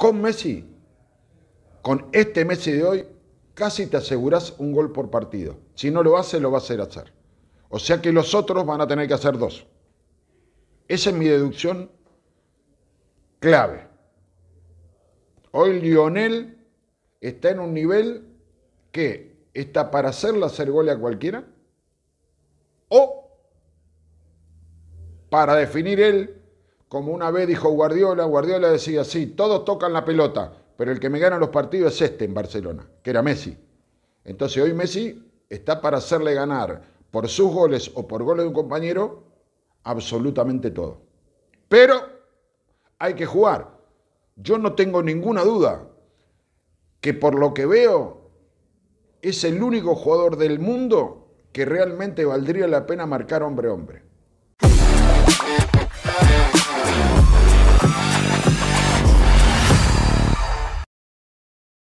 con Messi, con este Messi de hoy, casi te aseguras un gol por partido. Si no lo hace, lo va a hacer hacer. O sea que los otros van a tener que hacer dos. Esa es mi deducción clave. Hoy Lionel está en un nivel que está para hacerle hacer gol a cualquiera o para definir él como una vez dijo Guardiola, Guardiola decía, sí, todos tocan la pelota, pero el que me gana los partidos es este en Barcelona, que era Messi. Entonces hoy Messi está para hacerle ganar por sus goles o por goles de un compañero absolutamente todo. Pero hay que jugar. Yo no tengo ninguna duda que por lo que veo es el único jugador del mundo que realmente valdría la pena marcar hombre a hombre.